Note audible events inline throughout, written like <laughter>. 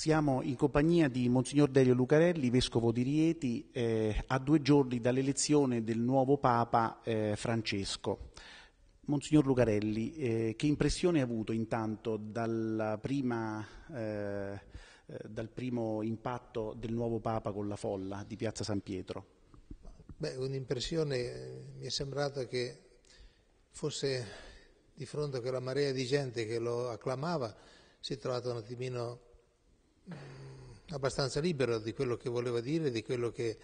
Siamo in compagnia di Monsignor Delio Lucarelli, Vescovo di Rieti, eh, a due giorni dall'elezione del nuovo Papa eh, Francesco. Monsignor Lucarelli, eh, che impressione ha avuto intanto prima, eh, eh, dal primo impatto del nuovo Papa con la folla di Piazza San Pietro? Beh, un'impressione eh, mi è sembrata che fosse di fronte a quella marea di gente che lo acclamava, si è trovato un attimino Mm, abbastanza libero di quello che voleva dire, di quello che,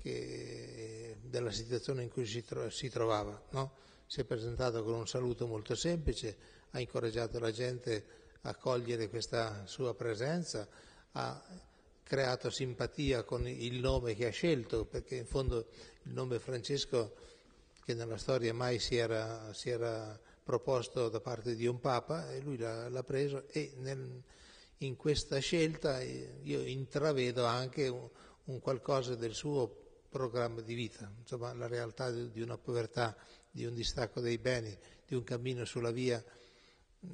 che della situazione in cui si, tro- si trovava. No? Si è presentato con un saluto molto semplice, ha incoraggiato la gente a cogliere questa sua presenza, ha creato simpatia con il nome che ha scelto, perché in fondo il nome Francesco, che nella storia mai si era, si era proposto da parte di un papa, e lui l'ha, l'ha preso e nel, in questa scelta io intravedo anche un, qualcosa del suo programma di vita, insomma la realtà di una povertà, di un distacco dei beni, di un cammino sulla via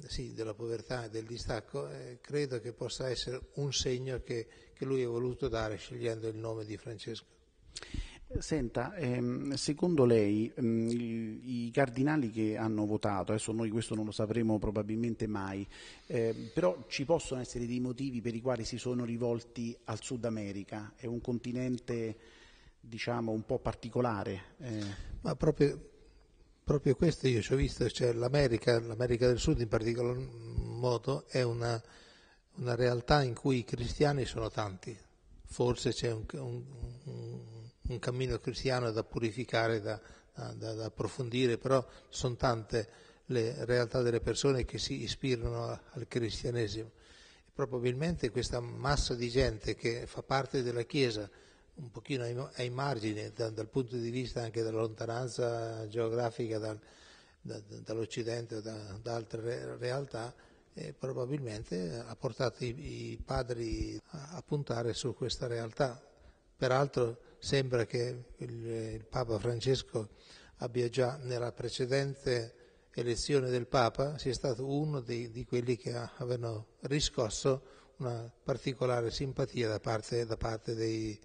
sì, della povertà e del distacco, eh, credo che possa essere un segno che, che lui ha voluto dare scegliendo il nome di Francesco. Senta, ehm, secondo lei ehm, i, cardinali che hanno votato, adesso noi questo non lo sapremo probabilmente mai, ehm, però ci possono essere dei motivi per i quali si sono rivolti al Sud America? È un continente diciamo un po' particolare. Eh. Ma proprio, proprio, questo io ci ho visto, cioè l'America, l'America del Sud in particolar modo è una, una realtà in cui i cristiani sono tanti, forse c'è un, un, un un cammino cristiano da purificare, da, da, da approfondire, però sono tante le realtà delle persone che si ispirano al cristianesimo. E probabilmente questa massa di gente che fa parte della Chiesa, un pochino ai, ai margini, da, dal punto di vista anche della lontananza geografica dal, da, dall'Occidente o da, da, altre realtà, eh, probabilmente ha portato i, i padri a, a puntare su questa realtà. Peraltro Sembra che il, il Papa Francesco abbia già nella precedente elezione del Papa sia stato uno di, di quelli che avevano riscosso una particolare simpatia da parte, da parte dei,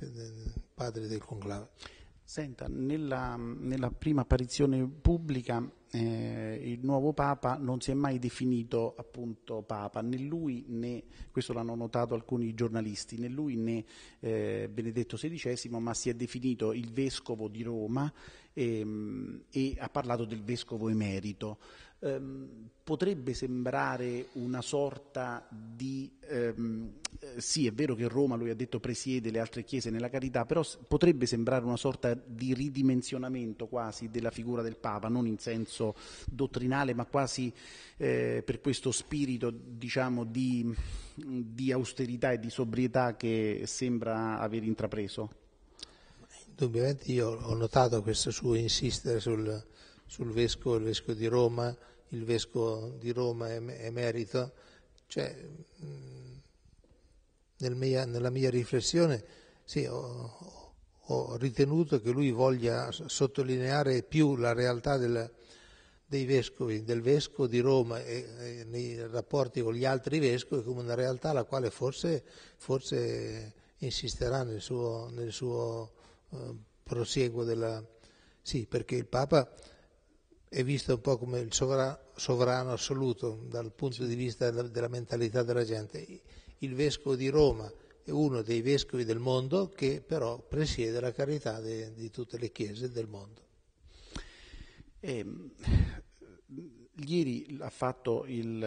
dei padri del conclave. Senta, nella, nella prima apparizione pubblica eh, il nuovo Papa non si è mai definito appunto Papa, né lui né, questo l'hanno notato alcuni giornalisti, né lui né eh, Benedetto XVI, ma si è definito il Vescovo di Roma ehm, e ha parlato del Vescovo emerito. Ehm, potrebbe sembrare una sorta di... Ehm, eh, sì, è vero che Roma, lui ha detto, presiede le altre chiese nella carità, però potrebbe sembrare una sorta di ridimensionamento quasi della figura del Papa, non in senso senso dottrinale, ma quasi eh, per questo spirito diciamo, di, di austerità e di sobrietà che sembra aver intrapreso? Indubbiamente io ho notato questo suo insistere sul, sul vescovo, il vescovo di Roma, il vescovo di Roma emerito, cioè mm, nel mia, nella mia riflessione sì, ho, ho, ritenuto che lui voglia sottolineare più la realtà della, dei vescovi, del vescovo di Roma e, e, nei rapporti con gli altri vescovi come una realtà alla quale forse, forse insisterà nel suo, nel suo eh, prosieguo della... Sì, perché il Papa è visto un po' come il sovra, sovrano assoluto dal punto di vista della, della mentalità della gente. Il vescovo di Roma è uno dei vescovi del mondo che però presiede la carità de, di tutte le chiese del mondo. E ehm, Ieri ha fatto il,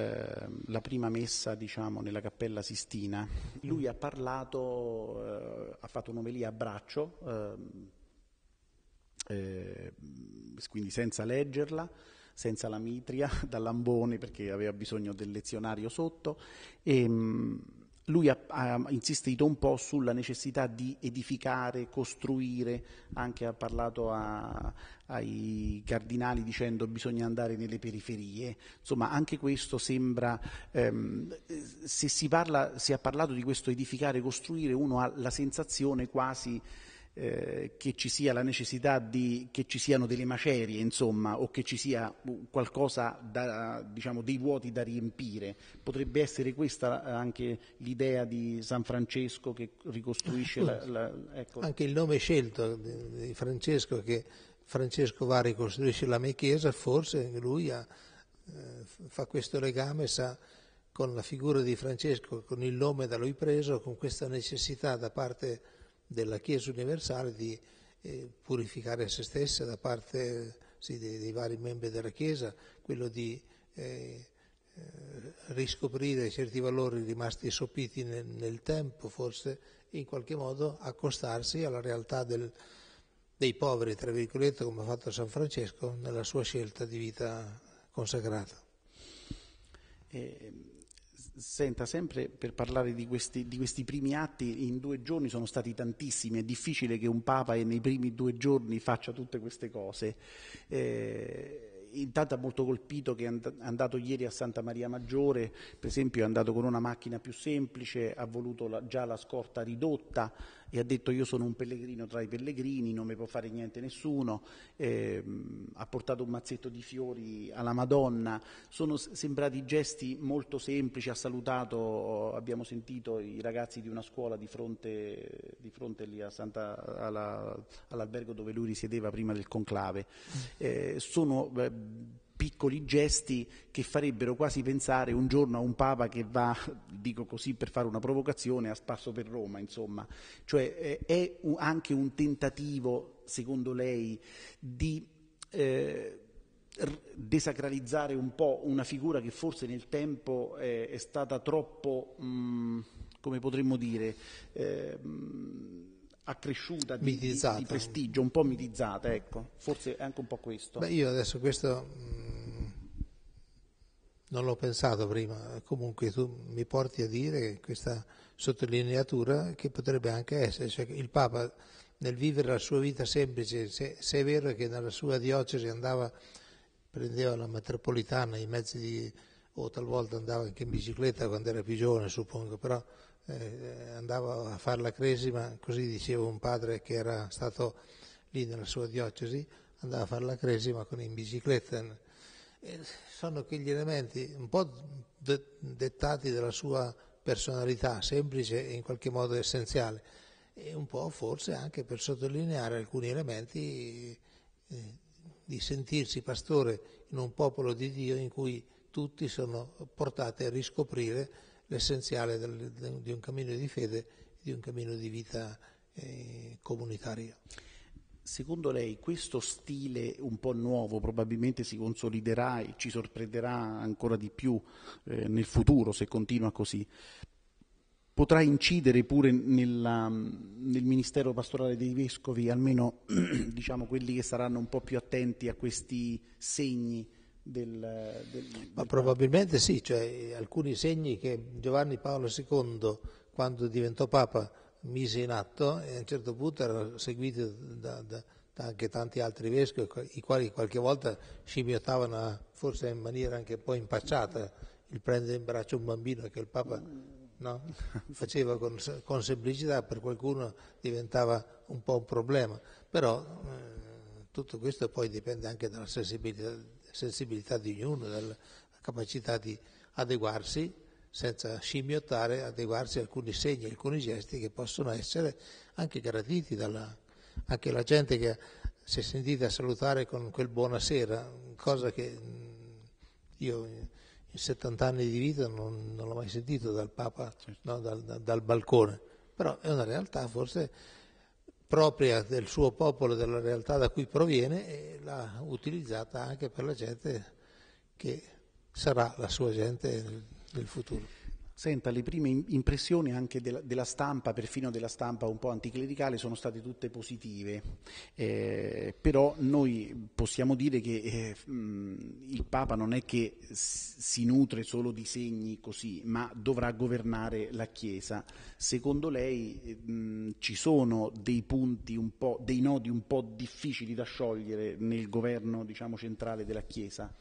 la prima messa diciamo, nella Cappella Sistina, lui ha parlato, eh, ha fatto un'omelia a braccio, ehm, eh, quindi senza leggerla, senza la mitria, <laughs> da lambone perché aveva bisogno del lezionario sotto e, ehm, lui ha, ha, insistito un po' sulla necessità di edificare, costruire, anche ha parlato a, ai cardinali dicendo bisogna andare nelle periferie, insomma anche questo sembra, ehm, se si, parla, si è parlato di questo edificare, costruire, uno ha la sensazione quasi eh, che ci sia la necessità di, che ci siano delle macerie, insomma, o che ci sia qualcosa da, diciamo, dei vuoti da riempire. Potrebbe essere questa eh, anche l'idea di San Francesco che ricostruisce la, la, ecco. Anche il nome scelto di, Francesco che Francesco va a ricostruire la mia chiesa, forse lui ha, eh, fa questo legame, sa, con la figura di Francesco, con il nome da lui preso, con questa necessità da parte della Chiesa universale di eh, purificare se stessa da parte sì, dei, dei, vari membri della Chiesa, quello di eh, eh riscoprire certi valori rimasti sopiti nel, nel, tempo, forse in qualche modo accostarsi alla realtà del, dei poveri, tra virgolette, come ha fatto San Francesco nella sua scelta di vita consacrata. Eh, Senta, sempre per parlare di questi, di questi, primi atti, in due giorni sono stati tantissimi, è difficile che un Papa nei primi due giorni faccia tutte queste cose. Eh, intanto ha molto colpito che è andato ieri a Santa Maria Maggiore, per esempio è andato con una macchina più semplice, ha voluto la, già la scorta ridotta, e ha detto io sono un pellegrino tra i pellegrini, non mi può fare niente nessuno, eh, ha portato un mazzetto di fiori alla Madonna, sono sembrati gesti molto semplici, ha salutato, abbiamo sentito i ragazzi di una scuola di fronte, di fronte lì Santa, alla, all'albergo dove lui risiedeva prima del conclave, mm. eh, sono... Eh, piccoli gesti che farebbero quasi pensare un giorno a un Papa che va, dico così per fare una provocazione, a spasso per Roma, insomma. Cioè è anche un tentativo, secondo lei, di eh, desacralizzare un po' una figura che forse nel tempo è, è stata troppo, mh, mm, come potremmo dire, eh, mh, accresciuta di, di, di, prestigio, un po' mitizzata, ecco. Forse è anche un po' questo. Beh, io adesso questo mm, non l'ho pensato prima, comunque tu mi porti a dire questa sottolineatura che potrebbe anche essere, cioè il Papa nel vivere la sua vita semplice, se, se è vero che nella sua diocesi andava, prendeva la metropolitana, i mezzi di, o talvolta andava anche in bicicletta quando era più giovane, suppongo, però eh, andavo a fare la cresima, così diceva un padre che era stato lì nella sua diocesi, andava a fare la cresima con in bicicletta. E sono quegli elementi un po' de- dettati dalla sua personalità, semplice e in qualche modo essenziale, e un po' forse anche per sottolineare alcuni elementi eh, di sentirsi pastore in un popolo di Dio in cui tutti sono portati a riscoprire l'essenziale del, di un cammino di fede, e di un cammino di vita eh, comunitaria. Secondo lei questo stile un po' nuovo probabilmente si consoliderà e ci sorprenderà ancora di più eh, nel futuro se continua così? Potrà incidere pure nella, nel ministero pastorale dei vescovi, almeno <clears throat> diciamo, quelli che saranno un po' più attenti a questi segni del, del, Ma probabilmente sì, cioè alcuni segni che Giovanni Paolo II, quando diventò Papa, mise in atto e a un certo punto erano seguiti da, da, da anche tanti altri vescovi, i quali qualche volta scimmiottavano, forse in maniera anche un po' impacciata, il prendere in braccio un bambino che il Papa no, <laughs> faceva con, con, semplicità, per qualcuno diventava un po' un problema. Però eh, tutto questo poi dipende anche dalla sensibilità sensibilità di ognuno, dalla capacità di adeguarsi senza scimmiottare, adeguarsi a alcuni segni, alcuni gesti che possono essere anche graditi dalla anche la gente che si è sentita salutare con quel buonasera, cosa che mm, io in 70 anni di vita non, non l'ho mai sentito dal Papa, certo. no, dal, dal balcone, però è una realtà forse propria del suo popolo, della realtà da cui proviene e l'ha utilizzata anche per la gente che sarà la sua gente nel, nel futuro. Senta, le prime impressioni anche della, della, stampa, perfino della stampa un po' anticlericale, sono state tutte positive, eh, però noi possiamo dire che eh, il Papa non è che si nutre solo di segni così, ma dovrà governare la Chiesa. Secondo lei eh, ci sono dei punti, un po', dei nodi un po' difficili da sciogliere nel governo diciamo, centrale della Chiesa?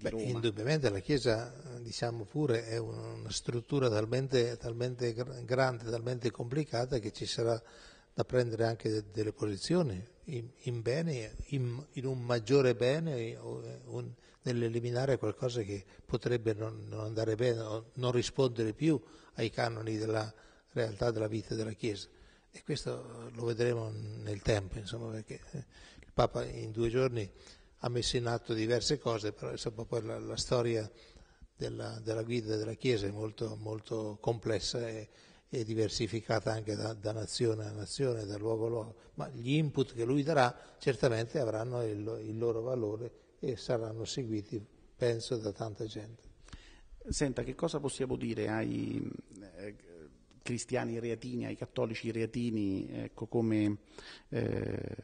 Beh, indubbiamente la Chiesa, eh, diciamo pure, è una struttura talmente, talmente, grande, talmente complicata che ci sarà da prendere anche delle posizioni in, in bene, in, in, un maggiore bene, eh, eh, un, nell'eliminare qualcosa che potrebbe non, non andare bene, o non rispondere più ai canoni della realtà della vita della Chiesa. E questo lo vedremo nel tempo, insomma, perché il Papa in due giorni ha messo in atto diverse cose, però insomma, poi la, la storia della, della, guida della Chiesa è molto, molto complessa e, e, diversificata anche da, da, nazione a nazione, da luogo a luogo, ma gli input che lui darà certamente avranno il, il loro valore e saranno seguiti, penso, da tanta gente. Senta, che cosa possiamo dire ai eh, cristiani reatini, ai cattolici reatini, ecco, come, eh,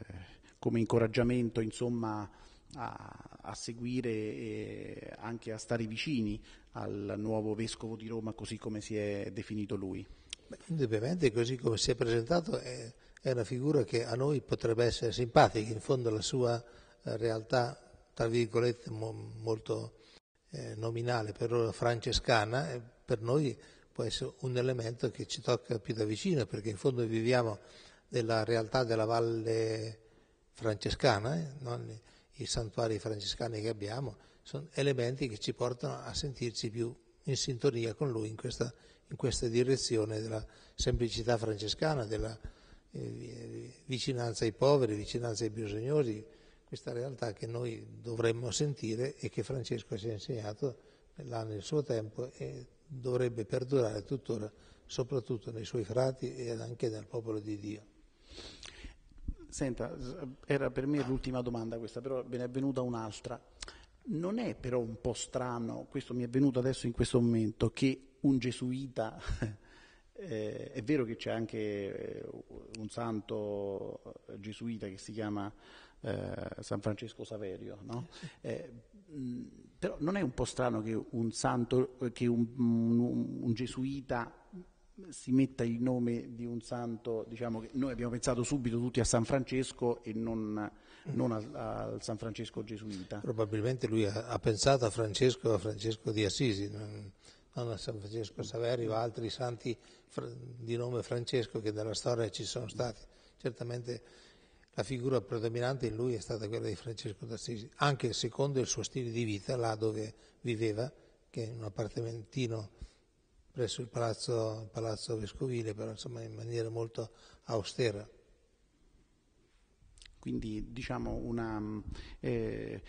come incoraggiamento, insomma, a, a seguire e anche a stare vicini al nuovo vescovo di Roma così come si è definito lui? indubbiamente così come si è presentato è, è, una figura che a noi potrebbe essere simpatica, in fondo la sua eh, realtà, tra virgolette, mo, molto eh, nominale, per ora francescana, eh, per noi può essere un elemento che ci tocca più da vicino, perché in fondo viviamo della realtà della valle francescana, eh? non, i santuari francescani che abbiamo, sono elementi che ci portano a sentirci più in sintonia con lui in questa, in questa direzione della semplicità francescana, della eh, vicinanza ai poveri, vicinanza ai bisognosi, questa realtà che noi dovremmo sentire e che Francesco ci ha insegnato là nel suo tempo e dovrebbe perdurare tuttora, soprattutto nei suoi frati e anche nel popolo di Dio. Senta, era per me l'ultima domanda questa, però me ne è venuta un'altra. Non è però un po' strano, questo mi è venuto adesso in questo momento, che un gesuita, <laughs> eh, è vero che c'è anche eh, un santo eh, gesuita che si chiama eh, San Francesco Saverio, no? eh, però non è un po' strano che un santo, che un, un, un gesuita si metta il nome di un santo, diciamo che noi abbiamo pensato subito tutti a San Francesco e non, non al, al, San Francesco gesuita. Probabilmente lui ha, ha pensato a Francesco, a Francesco di Assisi, non, a San Francesco Saverio, o altri santi di nome Francesco che dalla storia ci sono stati. Certamente la figura predominante in lui è stata quella di Francesco d'Assisi, anche secondo il suo stile di vita, là dove viveva, che è un appartamentino presso il palazzo, il palazzo vescovile, però insomma in maniera molto austera. Quindi diciamo una, eh,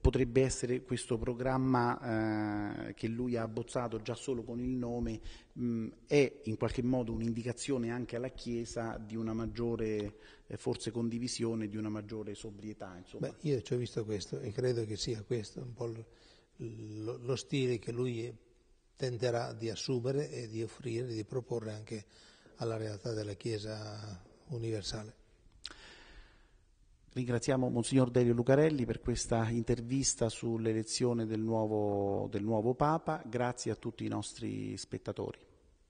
potrebbe essere questo programma eh, che lui ha abbozzato già solo con il nome, mh, è in qualche modo un'indicazione anche alla Chiesa di una maggiore eh, forse condivisione, di una maggiore sobrietà. Beh, io ci ho visto questo e credo che sia questo un po' lo, lo stile che lui tenterà di assumere e di offrire, di proporre anche alla realtà della Chiesa universale. Ringraziamo Monsignor Delio Lucarelli per questa intervista sull'elezione del nuovo, del nuovo Papa, grazie a tutti i nostri spettatori.